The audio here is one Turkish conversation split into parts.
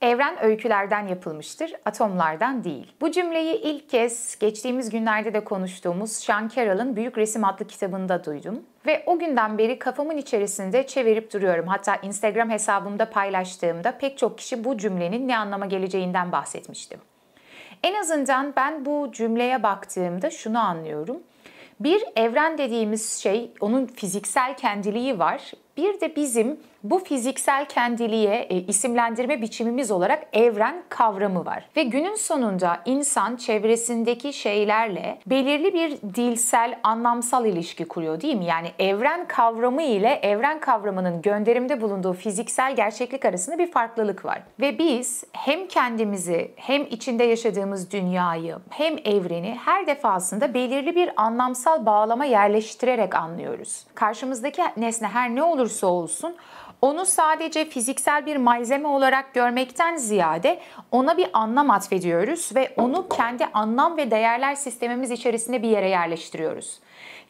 Evren öykülerden yapılmıştır, atomlardan değil. Bu cümleyi ilk kez geçtiğimiz günlerde de konuştuğumuz Sean Carroll'ın Büyük Resim adlı kitabında duydum. Ve o günden beri kafamın içerisinde çevirip duruyorum. Hatta Instagram hesabımda paylaştığımda pek çok kişi bu cümlenin ne anlama geleceğinden bahsetmişti. En azından ben bu cümleye baktığımda şunu anlıyorum. Bir evren dediğimiz şey onun fiziksel kendiliği var. Bir de bizim bu fiziksel kendiliğe e, isimlendirme biçimimiz olarak evren kavramı var. Ve günün sonunda insan çevresindeki şeylerle belirli bir dilsel, anlamsal ilişki kuruyor değil mi? Yani evren kavramı ile evren kavramının gönderimde bulunduğu fiziksel gerçeklik arasında bir farklılık var. Ve biz hem kendimizi hem içinde yaşadığımız dünyayı hem evreni her defasında belirli bir anlamsal bağlama yerleştirerek anlıyoruz. Karşımızdaki nesne her ne olur olursa olsun onu sadece fiziksel bir malzeme olarak görmekten ziyade ona bir anlam atfediyoruz ve onu kendi anlam ve değerler sistemimiz içerisinde bir yere yerleştiriyoruz.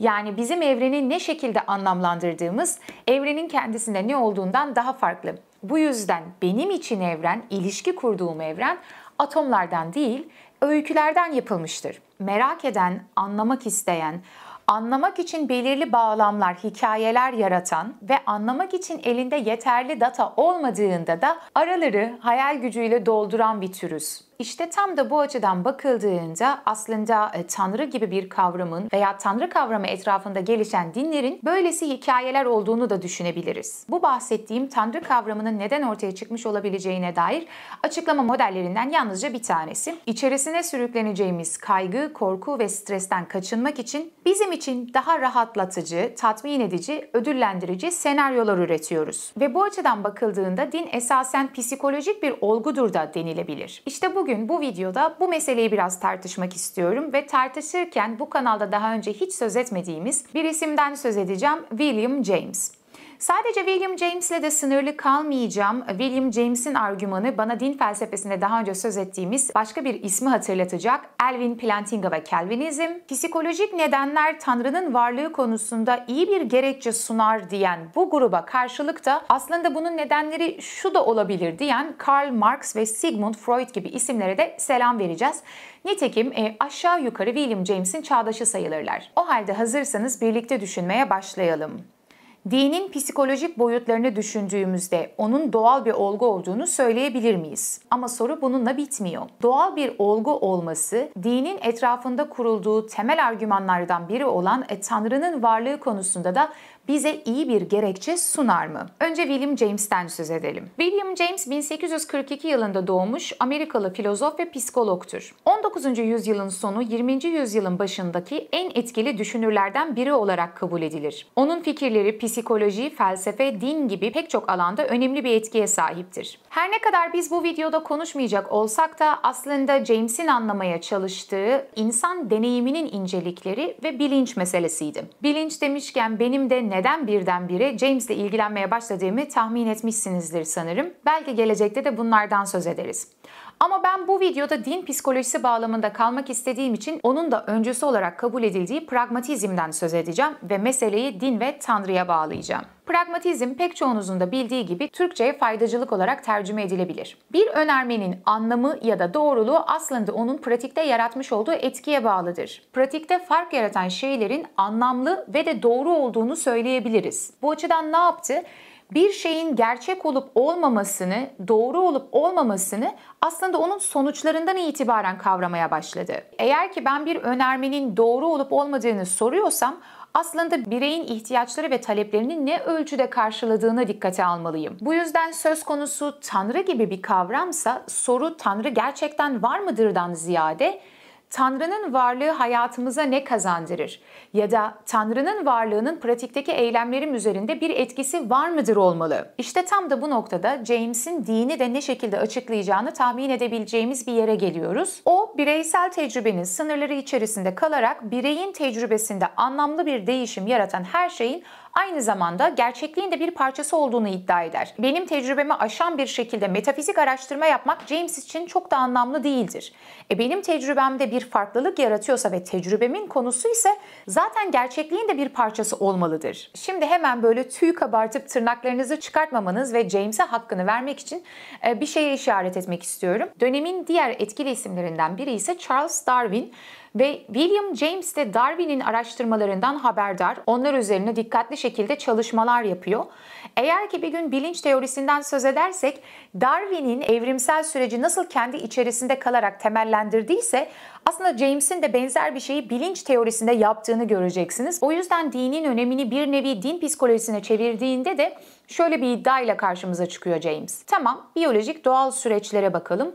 Yani bizim evreni ne şekilde anlamlandırdığımız evrenin kendisinde ne olduğundan daha farklı. Bu yüzden benim için evren, ilişki kurduğum evren atomlardan değil, öykülerden yapılmıştır. Merak eden, anlamak isteyen, anlamak için belirli bağlamlar, hikayeler yaratan ve anlamak için elinde yeterli data olmadığında da araları hayal gücüyle dolduran bir türüz. İşte tam da bu açıdan bakıldığında aslında e, tanrı gibi bir kavramın veya tanrı kavramı etrafında gelişen dinlerin böylesi hikayeler olduğunu da düşünebiliriz. Bu bahsettiğim tanrı kavramının neden ortaya çıkmış olabileceğine dair açıklama modellerinden yalnızca bir tanesi. İçerisine sürükleneceğimiz kaygı, korku ve stresten kaçınmak için bizim için daha rahatlatıcı, tatmin edici, ödüllendirici senaryolar üretiyoruz. Ve bu açıdan bakıldığında din esasen psikolojik bir olgudur da denilebilir. İşte bu bugün bu videoda bu meseleyi biraz tartışmak istiyorum ve tartışırken bu kanalda daha önce hiç söz etmediğimiz bir isimden söz edeceğim William James. Sadece William James ile de sınırlı kalmayacağım. William James'in argümanı bana din felsefesinde daha önce söz ettiğimiz başka bir ismi hatırlatacak. Alvin Plantinga ve Calvinizm. Psikolojik nedenler Tanrı'nın varlığı konusunda iyi bir gerekçe sunar diyen bu gruba karşılık da aslında bunun nedenleri şu da olabilir diyen Karl Marx ve Sigmund Freud gibi isimlere de selam vereceğiz. Nitekim e, aşağı yukarı William James'in çağdaşı sayılırlar. O halde hazırsanız birlikte düşünmeye başlayalım dinin psikolojik boyutlarını düşündüğümüzde onun doğal bir olgu olduğunu söyleyebilir miyiz? Ama soru bununla bitmiyor. Doğal bir olgu olması dinin etrafında kurulduğu temel argümanlardan biri olan e, Tanrı'nın varlığı konusunda da bize iyi bir gerekçe sunar mı? Önce William James'ten söz edelim. William James 1842 yılında doğmuş Amerikalı filozof ve psikologtur. 19. yüzyılın sonu 20. yüzyılın başındaki en etkili düşünürlerden biri olarak kabul edilir. Onun fikirleri psikoloji, felsefe, din gibi pek çok alanda önemli bir etkiye sahiptir. Her ne kadar biz bu videoda konuşmayacak olsak da aslında James'in anlamaya çalıştığı insan deneyiminin incelikleri ve bilinç meselesiydi. Bilinç demişken benim de neden birdenbire James'le ilgilenmeye başladığımı tahmin etmişsinizdir sanırım. Belki gelecekte de bunlardan söz ederiz. Ama ben bu videoda din psikolojisi bağlamında kalmak istediğim için onun da öncüsü olarak kabul edildiği pragmatizmden söz edeceğim ve meseleyi din ve tanrıya bağlayacağım. Pragmatizm pek çoğunuzun da bildiği gibi Türkçe'ye faydacılık olarak tercüme edilebilir. Bir önermenin anlamı ya da doğruluğu aslında onun pratikte yaratmış olduğu etkiye bağlıdır. Pratikte fark yaratan şeylerin anlamlı ve de doğru olduğunu söyleyebiliriz. Bu açıdan ne yaptı? bir şeyin gerçek olup olmamasını, doğru olup olmamasını aslında onun sonuçlarından itibaren kavramaya başladı. Eğer ki ben bir önermenin doğru olup olmadığını soruyorsam aslında bireyin ihtiyaçları ve taleplerini ne ölçüde karşıladığına dikkate almalıyım. Bu yüzden söz konusu Tanrı gibi bir kavramsa soru Tanrı gerçekten var mıdırdan ziyade Tanrı'nın varlığı hayatımıza ne kazandırır? Ya da Tanrı'nın varlığının pratikteki eylemlerim üzerinde bir etkisi var mıdır olmalı? İşte tam da bu noktada James'in dini de ne şekilde açıklayacağını tahmin edebileceğimiz bir yere geliyoruz. O bireysel tecrübenin sınırları içerisinde kalarak bireyin tecrübesinde anlamlı bir değişim yaratan her şeyin aynı zamanda gerçekliğin de bir parçası olduğunu iddia eder. Benim tecrübemi aşan bir şekilde metafizik araştırma yapmak James için çok da anlamlı değildir. E benim tecrübemde bir farklılık yaratıyorsa ve tecrübemin konusu ise zaten gerçekliğin de bir parçası olmalıdır. Şimdi hemen böyle tüy kabartıp tırnaklarınızı çıkartmamanız ve James'e hakkını vermek için e, bir şeye işaret etmek istiyorum. Dönemin diğer etkili isimlerinden biri ise Charles Darwin ve William James de Darwin'in araştırmalarından haberdar. Onlar üzerine dikkatli şekilde çalışmalar yapıyor. Eğer ki bir gün bilinç teorisinden söz edersek Darwin'in evrimsel süreci nasıl kendi içerisinde kalarak temellendirdiyse aslında James'in de benzer bir şeyi bilinç teorisinde yaptığını göreceksiniz. O yüzden dinin önemini bir nevi din psikolojisine çevirdiğinde de şöyle bir iddiayla karşımıza çıkıyor James. Tamam, biyolojik doğal süreçlere bakalım.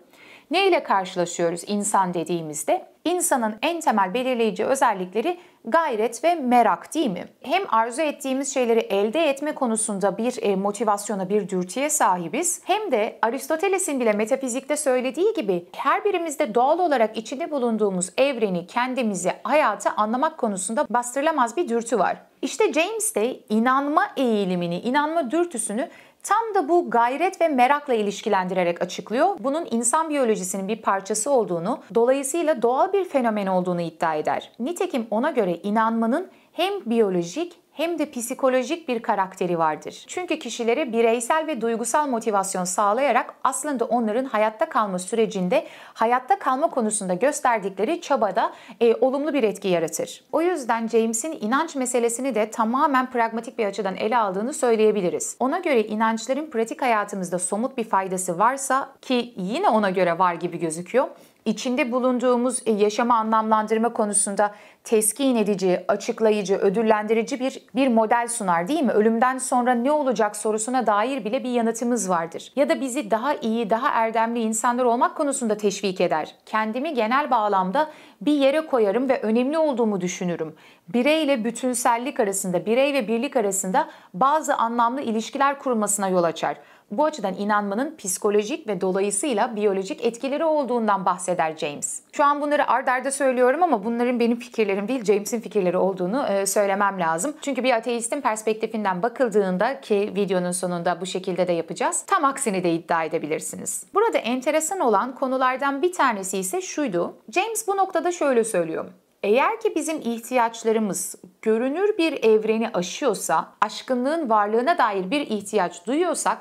Ne ile karşılaşıyoruz insan dediğimizde? İnsanın en temel belirleyici özellikleri gayret ve merak değil mi? Hem arzu ettiğimiz şeyleri elde etme konusunda bir e, motivasyona, bir dürtüye sahibiz. Hem de Aristoteles'in bile metafizikte söylediği gibi her birimizde doğal olarak içinde bulunduğumuz evreni, kendimizi, hayatı anlamak konusunda bastırılamaz bir dürtü var. İşte James de inanma eğilimini, inanma dürtüsünü Tam da bu gayret ve merakla ilişkilendirerek açıklıyor. Bunun insan biyolojisinin bir parçası olduğunu, dolayısıyla doğal bir fenomen olduğunu iddia eder. Nitekim ona göre inanmanın hem biyolojik hem de psikolojik bir karakteri vardır. Çünkü kişilere bireysel ve duygusal motivasyon sağlayarak aslında onların hayatta kalma sürecinde hayatta kalma konusunda gösterdikleri çabada e, olumlu bir etki yaratır. O yüzden James'in inanç meselesini de tamamen pragmatik bir açıdan ele aldığını söyleyebiliriz. Ona göre inançların pratik hayatımızda somut bir faydası varsa ki yine ona göre var gibi gözüküyor içinde bulunduğumuz e, yaşama anlamlandırma konusunda teskin edici, açıklayıcı, ödüllendirici bir bir model sunar değil mi? Ölümden sonra ne olacak sorusuna dair bile bir yanıtımız vardır. Ya da bizi daha iyi, daha erdemli insanlar olmak konusunda teşvik eder. Kendimi genel bağlamda bir yere koyarım ve önemli olduğumu düşünürüm. Birey ile bütünsellik arasında, birey ve birlik arasında bazı anlamlı ilişkiler kurmasına yol açar. Bu açıdan inanmanın psikolojik ve dolayısıyla biyolojik etkileri olduğundan bahseder James. Şu an bunları ard arda söylüyorum ama bunların benim fikirlerim değil James'in fikirleri olduğunu e, söylemem lazım. Çünkü bir ateistin perspektifinden bakıldığında ki videonun sonunda bu şekilde de yapacağız. Tam aksini de iddia edebilirsiniz. Burada enteresan olan konulardan bir tanesi ise şuydu. James bu noktada şöyle söylüyor. Eğer ki bizim ihtiyaçlarımız görünür bir evreni aşıyorsa, aşkınlığın varlığına dair bir ihtiyaç duyuyorsak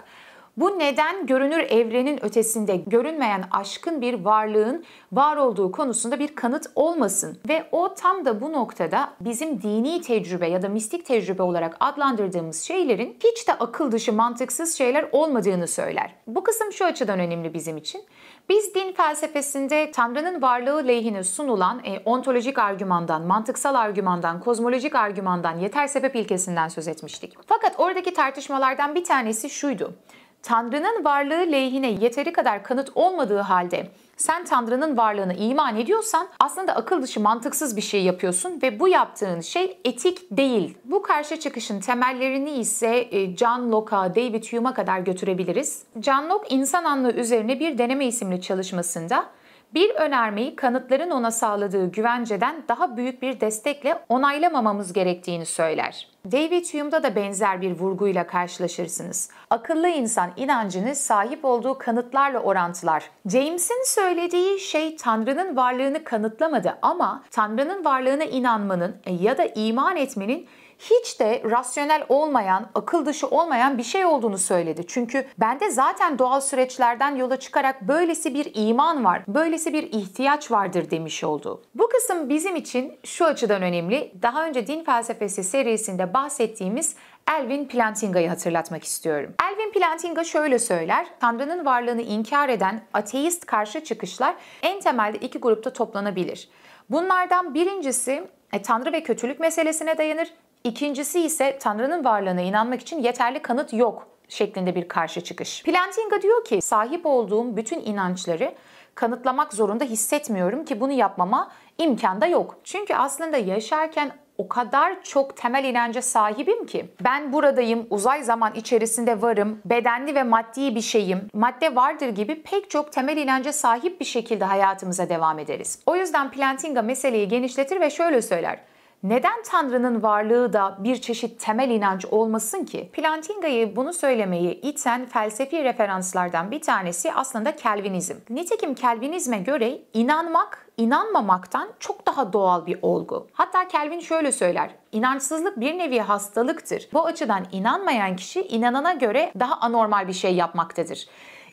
bu neden görünür evrenin ötesinde görünmeyen aşkın bir varlığın var olduğu konusunda bir kanıt olmasın. Ve o tam da bu noktada bizim dini tecrübe ya da mistik tecrübe olarak adlandırdığımız şeylerin hiç de akıl dışı mantıksız şeyler olmadığını söyler. Bu kısım şu açıdan önemli bizim için. Biz din felsefesinde Tanrı'nın varlığı lehine sunulan e, ontolojik argümandan, mantıksal argümandan, kozmolojik argümandan, yeter sebep ilkesinden söz etmiştik. Fakat oradaki tartışmalardan bir tanesi şuydu. Tanrı'nın varlığı lehine yeteri kadar kanıt olmadığı halde sen Tanrı'nın varlığını iman ediyorsan aslında akıl dışı mantıksız bir şey yapıyorsun ve bu yaptığın şey etik değil. Bu karşı çıkışın temellerini ise e, John Locke'a, David Hume'a kadar götürebiliriz. John Locke insan anlığı üzerine bir deneme isimli çalışmasında bir önermeyi kanıtların ona sağladığı güvenceden daha büyük bir destekle onaylamamamız gerektiğini söyler. David Hume'da da benzer bir vurguyla karşılaşırsınız. Akıllı insan inancını sahip olduğu kanıtlarla orantılar. James'in söylediği şey Tanrı'nın varlığını kanıtlamadı ama Tanrı'nın varlığına inanmanın ya da iman etmenin hiç de rasyonel olmayan, akıl dışı olmayan bir şey olduğunu söyledi. Çünkü bende zaten doğal süreçlerden yola çıkarak böylesi bir iman var, böylesi bir ihtiyaç vardır demiş oldu. Bu kısım bizim için şu açıdan önemli. Daha önce din felsefesi serisinde bahsettiğimiz Elvin Plantinga'yı hatırlatmak istiyorum. Elvin Plantinga şöyle söyler, Tanrı'nın varlığını inkar eden ateist karşı çıkışlar en temelde iki grupta toplanabilir. Bunlardan birincisi e, Tanrı ve kötülük meselesine dayanır. İkincisi ise Tanrı'nın varlığına inanmak için yeterli kanıt yok şeklinde bir karşı çıkış. Plantinga diyor ki sahip olduğum bütün inançları kanıtlamak zorunda hissetmiyorum ki bunu yapmama imkan da yok. Çünkü aslında yaşarken o kadar çok temel inanca sahibim ki ben buradayım, uzay zaman içerisinde varım, bedenli ve maddi bir şeyim, madde vardır gibi pek çok temel inanca sahip bir şekilde hayatımıza devam ederiz. O yüzden Plantinga meseleyi genişletir ve şöyle söyler. Neden Tanrı'nın varlığı da bir çeşit temel inanç olmasın ki? Plantinga'yı bunu söylemeyi iten felsefi referanslardan bir tanesi aslında kelvinizm. Nitekim kelvinizme göre inanmak inanmamaktan çok daha doğal bir olgu. Hatta Calvin şöyle söyler. İnançsızlık bir nevi hastalıktır. Bu açıdan inanmayan kişi inanana göre daha anormal bir şey yapmaktadır.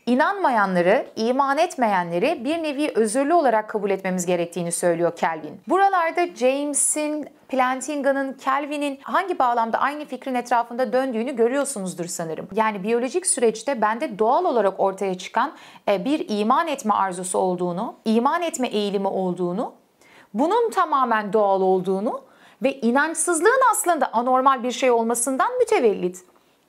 İnanmayanları, iman etmeyenleri bir nevi özürlü olarak kabul etmemiz gerektiğini söylüyor Kelvin. Buralarda James'in Plantinga'nın, Kelvin'in hangi bağlamda aynı fikrin etrafında döndüğünü görüyorsunuzdur sanırım. Yani biyolojik süreçte bende doğal olarak ortaya çıkan e, bir iman etme arzusu olduğunu, iman etme eğilimi olduğunu, bunun tamamen doğal olduğunu ve inançsızlığın aslında anormal bir şey olmasından mütevellit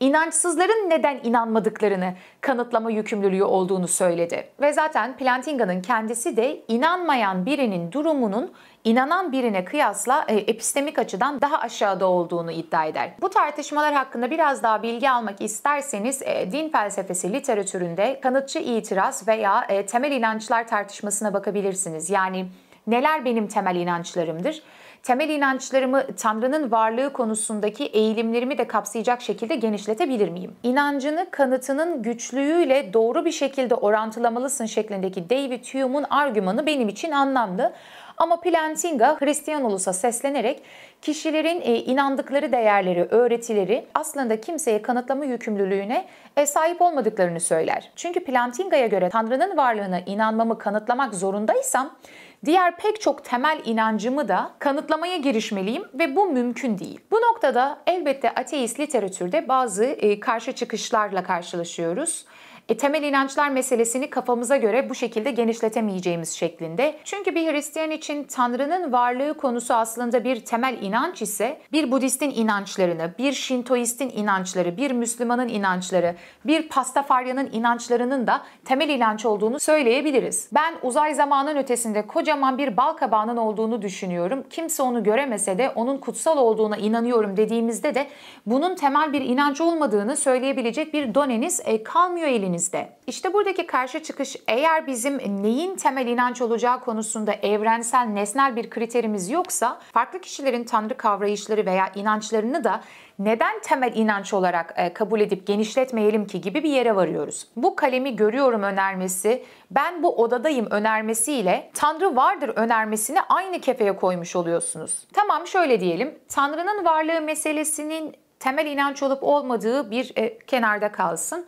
inançsızların neden inanmadıklarını kanıtlama yükümlülüğü olduğunu söyledi. Ve zaten Plantinga'nın kendisi de inanmayan birinin durumunun inanan birine kıyasla e, epistemik açıdan daha aşağıda olduğunu iddia eder. Bu tartışmalar hakkında biraz daha bilgi almak isterseniz e, din felsefesi literatüründe kanıtçı itiraz veya e, temel inançlar tartışmasına bakabilirsiniz. Yani neler benim temel inançlarımdır? temel inançlarımı Tanrı'nın varlığı konusundaki eğilimlerimi de kapsayacak şekilde genişletebilir miyim? İnancını kanıtının güçlüğüyle doğru bir şekilde orantılamalısın şeklindeki David Hume'un argümanı benim için anlamlı. Ama Plantinga Hristiyan ulusa seslenerek kişilerin e, inandıkları değerleri, öğretileri aslında kimseye kanıtlama yükümlülüğüne e, sahip olmadıklarını söyler. Çünkü Plantinga'ya göre Tanrı'nın varlığına inanmamı kanıtlamak zorundaysam diğer pek çok temel inancımı da kanıtlamaya girişmeliyim ve bu mümkün değil. Bu noktada elbette ateist literatürde bazı e, karşı çıkışlarla karşılaşıyoruz e, temel inançlar meselesini kafamıza göre bu şekilde genişletemeyeceğimiz şeklinde. Çünkü bir Hristiyan için Tanrı'nın varlığı konusu aslında bir temel inanç ise bir Budistin inançlarını, bir Şintoistin inançları, bir Müslümanın inançları, bir Pastafaryanın inançlarının da temel inanç olduğunu söyleyebiliriz. Ben uzay zamanın ötesinde kocaman bir bal kabağının olduğunu düşünüyorum. Kimse onu göremese de onun kutsal olduğuna inanıyorum dediğimizde de bunun temel bir inanç olmadığını söyleyebilecek bir doneniz e, kalmıyor eliniz zihnimizde. İşte buradaki karşı çıkış eğer bizim neyin temel inanç olacağı konusunda evrensel, nesnel bir kriterimiz yoksa farklı kişilerin tanrı kavrayışları veya inançlarını da neden temel inanç olarak e, kabul edip genişletmeyelim ki gibi bir yere varıyoruz. Bu kalemi görüyorum önermesi, ben bu odadayım önermesiyle Tanrı vardır önermesini aynı kefeye koymuş oluyorsunuz. Tamam şöyle diyelim, Tanrı'nın varlığı meselesinin temel inanç olup olmadığı bir e, kenarda kalsın.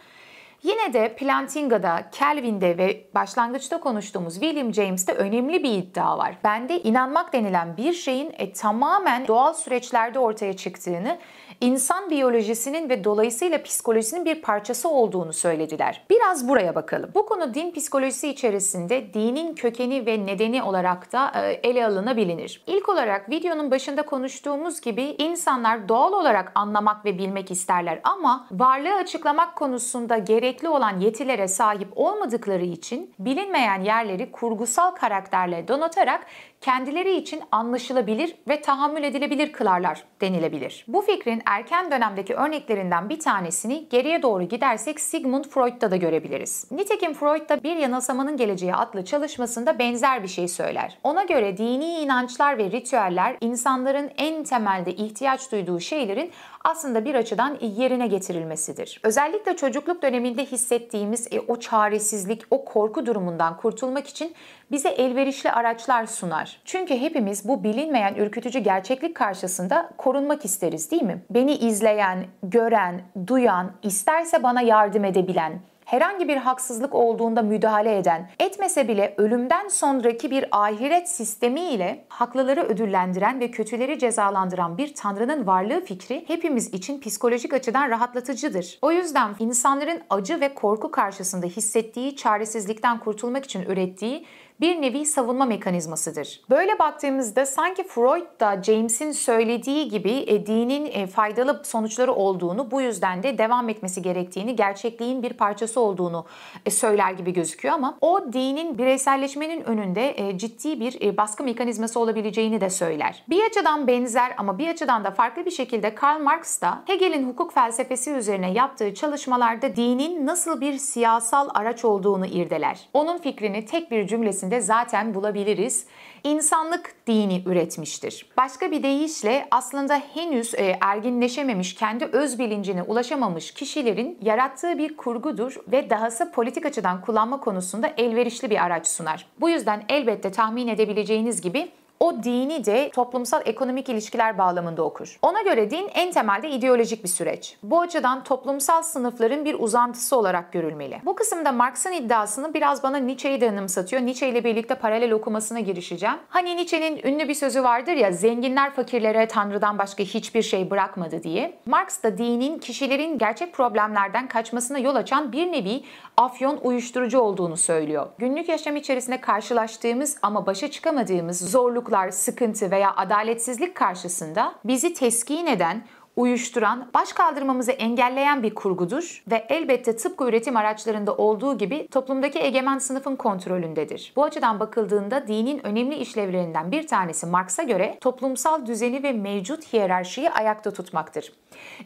Yine de Plantinga'da, Kelvin'de ve başlangıçta konuştuğumuz William James'te önemli bir iddia var. Bende inanmak denilen bir şeyin e, tamamen doğal süreçlerde ortaya çıktığını, insan biyolojisinin ve dolayısıyla psikolojisinin bir parçası olduğunu söylediler. Biraz buraya bakalım. Bu konu din psikolojisi içerisinde dinin kökeni ve nedeni olarak da e, ele alınabilir. İlk olarak videonun başında konuştuğumuz gibi insanlar doğal olarak anlamak ve bilmek isterler ama varlığı açıklamak konusunda gerek gerekli olan yetilere sahip olmadıkları için bilinmeyen yerleri kurgusal karakterle donatarak kendileri için anlaşılabilir ve tahammül edilebilir kılarlar denilebilir. Bu fikrin erken dönemdeki örneklerinden bir tanesini geriye doğru gidersek Sigmund Freud'da da görebiliriz. Nitekim Freud da Bir Yanılsamanın Geleceği adlı çalışmasında benzer bir şey söyler. Ona göre dini inançlar ve ritüeller insanların en temelde ihtiyaç duyduğu şeylerin aslında bir açıdan yerine getirilmesidir. Özellikle çocukluk döneminde hissettiğimiz e, o çaresizlik, o korku durumundan kurtulmak için bize elverişli araçlar sunar. Çünkü hepimiz bu bilinmeyen ürkütücü gerçeklik karşısında korunmak isteriz değil mi? Beni izleyen, gören, duyan, isterse bana yardım edebilen, herhangi bir haksızlık olduğunda müdahale eden, etmese bile ölümden sonraki bir ahiret sistemi ile haklıları ödüllendiren ve kötüleri cezalandıran bir tanrının varlığı fikri hepimiz için psikolojik açıdan rahatlatıcıdır. O yüzden insanların acı ve korku karşısında hissettiği çaresizlikten kurtulmak için ürettiği bir nevi savunma mekanizmasıdır. Böyle baktığımızda sanki Freud da James'in söylediği gibi e, dinin e, faydalı sonuçları olduğunu, bu yüzden de devam etmesi gerektiğini, gerçekliğin bir parçası olduğunu e, söyler gibi gözüküyor ama o dinin bireyselleşmenin önünde e, ciddi bir e, baskı mekanizması olabileceğini de söyler. Bir açıdan benzer ama bir açıdan da farklı bir şekilde Karl Marx da Hegel'in hukuk felsefesi üzerine yaptığı çalışmalarda dinin nasıl bir siyasal araç olduğunu irdeler. Onun fikrini tek bir cümlesinde içerisinde zaten bulabiliriz. İnsanlık dini üretmiştir. Başka bir deyişle aslında henüz e, erginleşememiş, kendi öz bilincine ulaşamamış kişilerin yarattığı bir kurgudur ve dahası politik açıdan kullanma konusunda elverişli bir araç sunar. Bu yüzden elbette tahmin edebileceğiniz gibi o dini de toplumsal ekonomik ilişkiler bağlamında okur. Ona göre din en temelde ideolojik bir süreç. Bu açıdan toplumsal sınıfların bir uzantısı olarak görülmeli. Bu kısımda Marx'ın iddiasını biraz bana Nietzsche'yi de anımsatıyor. Nietzsche ile birlikte paralel okumasına girişeceğim. Hani Nietzsche'nin ünlü bir sözü vardır ya zenginler fakirlere Tanrı'dan başka hiçbir şey bırakmadı diye. Marx da dinin kişilerin gerçek problemlerden kaçmasına yol açan bir nevi afyon uyuşturucu olduğunu söylüyor. Günlük yaşam içerisinde karşılaştığımız ama başa çıkamadığımız zorluk zorluklar, sıkıntı veya adaletsizlik karşısında bizi teskin eden, uyuşturan, baş kaldırmamızı engelleyen bir kurgudur ve elbette tıpkı üretim araçlarında olduğu gibi toplumdaki egemen sınıfın kontrolündedir. Bu açıdan bakıldığında dinin önemli işlevlerinden bir tanesi Marx'a göre toplumsal düzeni ve mevcut hiyerarşiyi ayakta tutmaktır.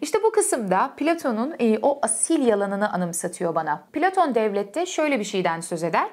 İşte bu kısımda Platon'un e, o asil yalanını anımsatıyor bana. Platon devlette şöyle bir şeyden söz eder.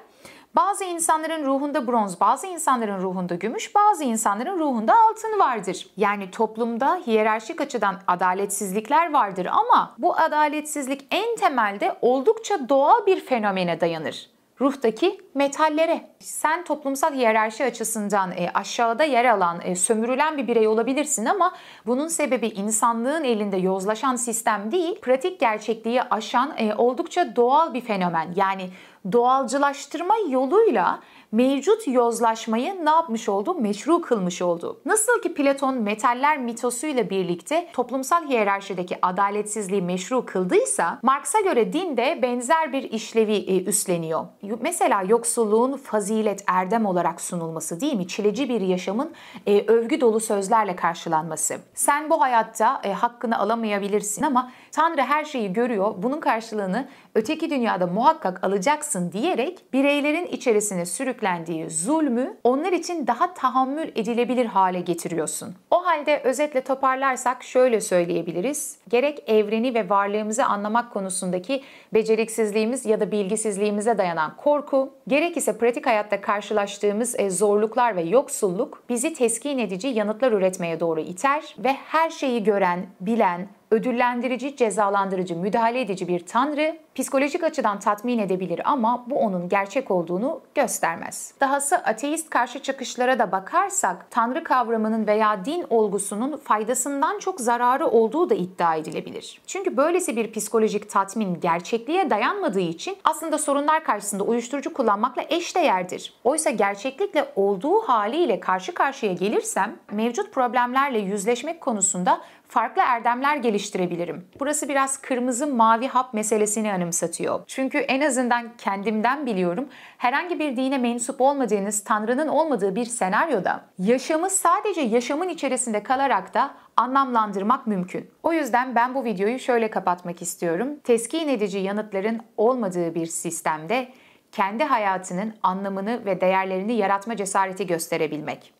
Bazı insanların ruhunda bronz, bazı insanların ruhunda gümüş, bazı insanların ruhunda altın vardır. Yani toplumda hiyerarşik açıdan adaletsizlikler vardır ama bu adaletsizlik en temelde oldukça doğal bir fenomene dayanır ruhtaki metallere. Sen toplumsal hiyerarşi açısından e, aşağıda yer alan, e, sömürülen bir birey olabilirsin ama bunun sebebi insanlığın elinde yozlaşan sistem değil, pratik gerçekliği aşan e, oldukça doğal bir fenomen. Yani doğalcılaştırma yoluyla mevcut yozlaşmayı ne yapmış oldu? Meşru kılmış oldu. Nasıl ki Platon metaller mitosuyla birlikte toplumsal hiyerarşideki adaletsizliği meşru kıldıysa Marx'a göre din de benzer bir işlevi e, üstleniyor. Mesela yoksulluğun fazilet, erdem olarak sunulması değil mi? Çileci bir yaşamın e, övgü dolu sözlerle karşılanması. Sen bu hayatta e, hakkını alamayabilirsin ama Tanrı her şeyi görüyor, bunun karşılığını öteki dünyada muhakkak alacaksın diyerek bireylerin içerisine sürüklendiği zulmü onlar için daha tahammül edilebilir hale getiriyorsun. O halde özetle toparlarsak şöyle söyleyebiliriz. Gerek evreni ve varlığımızı anlamak konusundaki beceriksizliğimiz ya da bilgisizliğimize dayanan korku, gerek ise pratik hayatta karşılaştığımız e, zorluklar ve yoksulluk bizi teskin edici yanıtlar üretmeye doğru iter ve her şeyi gören, bilen, ödüllendirici, cezalandırıcı, müdahale edici bir tanrı psikolojik açıdan tatmin edebilir ama bu onun gerçek olduğunu göstermez. Dahası ateist karşı çıkışlara da bakarsak tanrı kavramının veya din olgusunun faydasından çok zararı olduğu da iddia edilebilir. Çünkü böylesi bir psikolojik tatmin gerçekliğe dayanmadığı için aslında sorunlar karşısında uyuşturucu kullanmakla eşdeğerdir. Oysa gerçeklikle olduğu haliyle karşı karşıya gelirsem mevcut problemlerle yüzleşmek konusunda farklı erdemler geliştirebilirim. Burası biraz kırmızı mavi hap meselesini anımsatıyor. Çünkü en azından kendimden biliyorum herhangi bir dine mensup olmadığınız, Tanrı'nın olmadığı bir senaryoda yaşamı sadece yaşamın içerisinde kalarak da anlamlandırmak mümkün. O yüzden ben bu videoyu şöyle kapatmak istiyorum. Teskin edici yanıtların olmadığı bir sistemde kendi hayatının anlamını ve değerlerini yaratma cesareti gösterebilmek.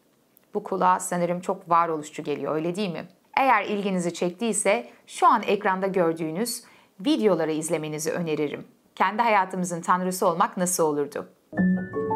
Bu kulağa sanırım çok varoluşçu geliyor öyle değil mi? Eğer ilginizi çektiyse şu an ekranda gördüğünüz videoları izlemenizi öneririm. Kendi hayatımızın tanrısı olmak nasıl olurdu? Müzik